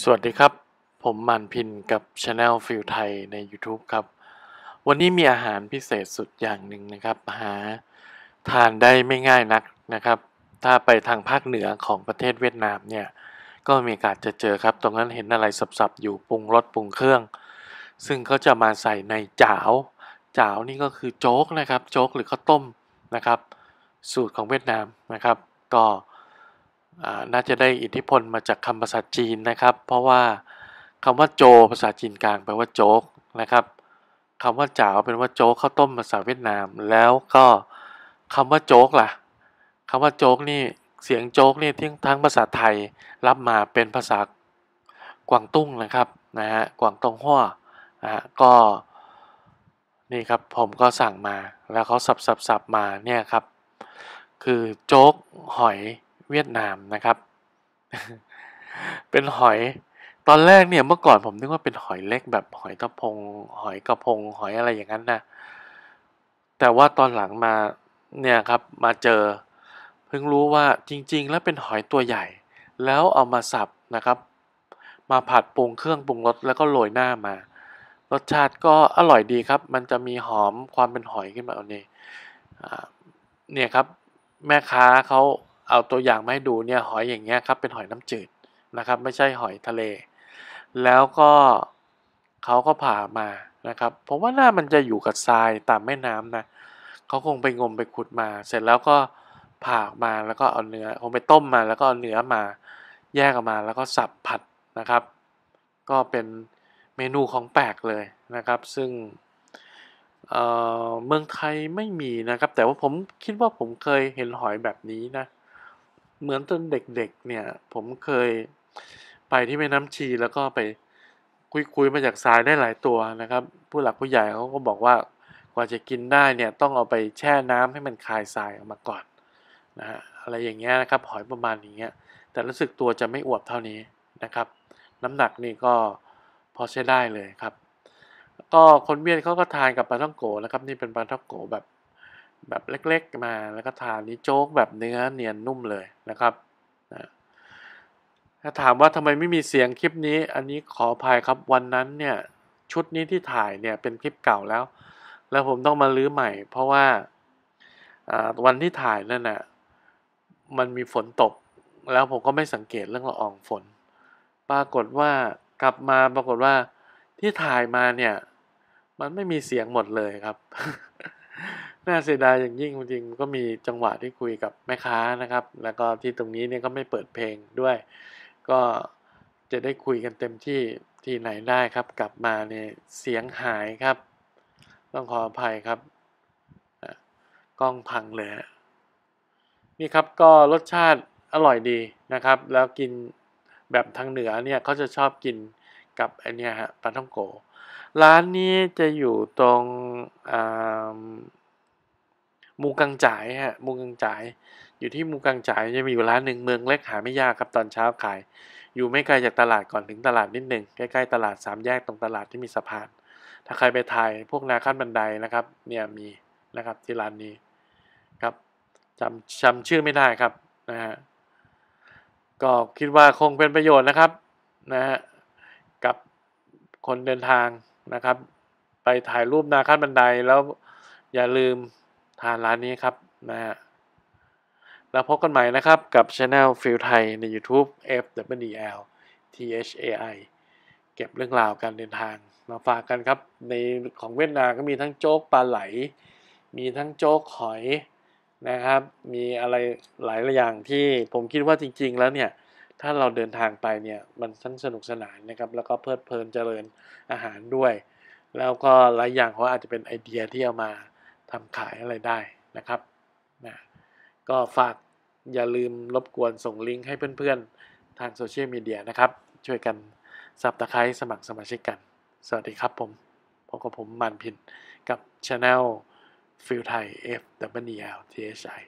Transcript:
สวัสดีครับ ผมมันพินกับช anel ฟิลไทยใน YouTube ครับ วันนี้มีอาหารพิเศษสุดอย่างหนึ่งนะครับ หาทานได้ไม่ง่ายนักนะครับ ถ้าไปทางภาคเหนือของประเทศเวียดนามเนี่ย ก็มีโอกาสจะเจอครับตรงนั้นเห็นอะไรสับๆอยู่ปรุงรสปรุงเครื่อง ซึ่งเขาจะมาใส่ในจาวจาวนี่ก็คือโจ๊กนะครับ โจ๊กหรือข้าวต้มนะครับ สูตรของเวียดนามนะครับ ก็น่าจะได้อิทธิพลมาจากคำภาษาจีนนะครับ เพราะว่าคำว่าโจภาษาจีนกลางแปลว่าโจ๊กนะครับคำว่าจ๋าเป็นว่าโจ๊กข้าวต้มภาษาเวียดนาม แล้วก็คำว่าโจ๊กล่ะคำว่าโจ๊กนี่เสียงโจ๊กนี่ทั้งทั้งภาษาไทยรับมาเป็นภาษากวางตุ้งนะครับนะฮะ กวางตงหัวนะฮะก็นี่ครับผมก็สั่งมาแล้วเขาสับสับสับมาเนี่ยครับ คือโจ๊กหอยเวียดนามนะครับ เป็นหอย ตอนแรกเนี่ย เมื่อก่อนผมนึกว่าเป็นหอยเล็ก แบบหอยกระพง หอยกระพง หอยอะไรอย่างนั้นนะแต่ว่าตอนหลังมา เนี่ยครับ มาเจอ เพิ่งรู้ว่าจริง ๆ แล้วเป็นหอยตัวใหญ่ แล้วเอามาสับนะครับ มาผัดปรุงเครื่องปรุงรสแล้วก็โรยหน้ามา รสชาติก็อร่อยดีครับ มันจะมีหอมความเป็นหอยขึ้นมาเอาเนี่ยเนี่ยครับ แม่ค้าเขาเอาตัวอย่างมาให้ดูเนี่ยหอยอย่างเงี้ยครับเป็นหอยน้ำจืดนะครับ ไม่ใช่หอยทะเล แล้วก็เขาก็ผ่ามานะครับผมว่าน่ามันจะอยู่กับทรายตามแม่น้ำนะเขาคงไปงมไปขุดมา เสร็จแล้วก็ผ่ามาแล้วก็เอาเนื้อคงไปต้มมาแล้วก็เอาเนื้อมาแยกออกมา แล้วก็สับผัดนะครับ ก็เป็นเมนูของแปลกเลยนะครับ ซึ่งเเมืองไทยไม่มีนะครับ แต่ว่าผมคิดว่าผมเคยเห็นหอยแบบนี้นะเหมือนตอนเด็กๆเนี่ยผมเคยไปที่แม่น้ำชีแล้วก็ไปคุยๆมาจากทรายได้หลายตัวนะครับผู้หลักผู้ใหญ่เขาก็บอกว่ากว่าจะกินได้เนี่ยต้องเอาไปแช่น้ำให้มันคายทรายออกมาก่อนนะฮะอะไรอย่างเงี้ยนะครับหอยประมาณนี้แต่รู้สึกตัวจะไม่อวบเท่านี้นะครับ น้ำหนักนี่ก็พอใช้ได้เลยครับ ก็คนเวียดเขาก็ทานกับปลาท่องโกนะครับนี่เป็นปลาท่องโกแบบแบบเล็กๆมา แล้วก็ทานนี้โจ๊กแบบเนื้อเนียน นุ่มเลยนะครับนะถ้าถามว่าทำไมไม่มีเสียงคลิปนี้ อันนี้ขออภัยครับวันนั้นเนี่ย ชุดนี้ที่ถ่ายเนี่ยเป็นคลิปเก่าแล้ว แล้วผมต้องมาลื้อใหม่เพราะว่าวันที่ถ่ายนั่นนะ่ะ มันมีฝนตก แล้วผมก็ไม่สังเกตเรื่องละอองฝน ปรากฏว่ากลับมาปรากฏว่าที่ถ่ายมาเนี่ย มันไม่มีเสียงหมดเลยครับน่าเสียดายอย่างยิ่งจริงก็มีจังหวะที่คุยกับแม่ค้านะครับ แล้วก็ที่ตรงนี้เนี่ยก็ไม่เปิดเพลงด้วย ก็จะได้คุยกันเต็มที่ที่ไหนได้ครับ กลับมาเนี่ยเสียงหายครับ ต้องขออภัยครับกล้องพังเลยนี่ครับก็รสชาติอร่อยดีนะครับ แล้วกินแบบทางเหนือเนี่ยเขาจะชอบกินกับไอเนี้ยฮะปลาท่องโกร้านนี้จะอยู่ตรงอ่ามูกังจ่ายฮะ มูกังจ่ายอยู่ที่มูกังจ่ายจะมีอยู่ร้านหนึ่งเมืองเล็กหาไม่ยากครับตอนเช้าขาย อยู่ไม่ไกลจากตลาดก่อนถึงตลาดนิดหนึ่งใกล้ ๆ ตลาดสามแยกตรงตลาดที่มีสะพาน ถ้าใครไปถ่ายพวกนาขั้นบันไดนะครับเนี่ยมีนะครับที่ร้านนี้ครับจำจำชื่อไม่ได้ครับนะฮะก็คิดว่าคงเป็นประโยชน์นะครับนะฮะกับคนเดินทางนะครับ ไปถ่ายรูปนาขั้นบันไดแล้วอย่าลืมทานร้านนี้ครับนะฮะแล้วพบกันใหม่นะครับ กับช anel ฟิลไทยใน YouTube f w l t h a i เก็บเรื่องราวการเดินทางมาฝากกันครับในของเวียดนามก็มีทั้งโจ๊กปลาไหล มีทั้งโจ๊กหอยนะครับ มีอะไรหลายอย่างที่ผมคิดว่าจริงๆ แล้วเนี่ย ถ้าเราเดินทางไปเนี่ย มันทั้งสนุกสนานนะครับ แล้วก็เพลิดเพลินเจริญอาหารด้วย แล้วก็หลายอย่างเขาอาจจะเป็นไอเดียที่เอามาทำขายอะไรได้นะครับนะก็ฝากอย่าลืมรบกวนส่งลิงก์ให้เพื่อนๆทางโซเชียลมีเดียนะครับ ช่วยกันสับตะไคร้สมัครสมาชิกกัน สวัสดีครับผมพบกับผมมันพินกับช anel ฟิลไทย F W L T H I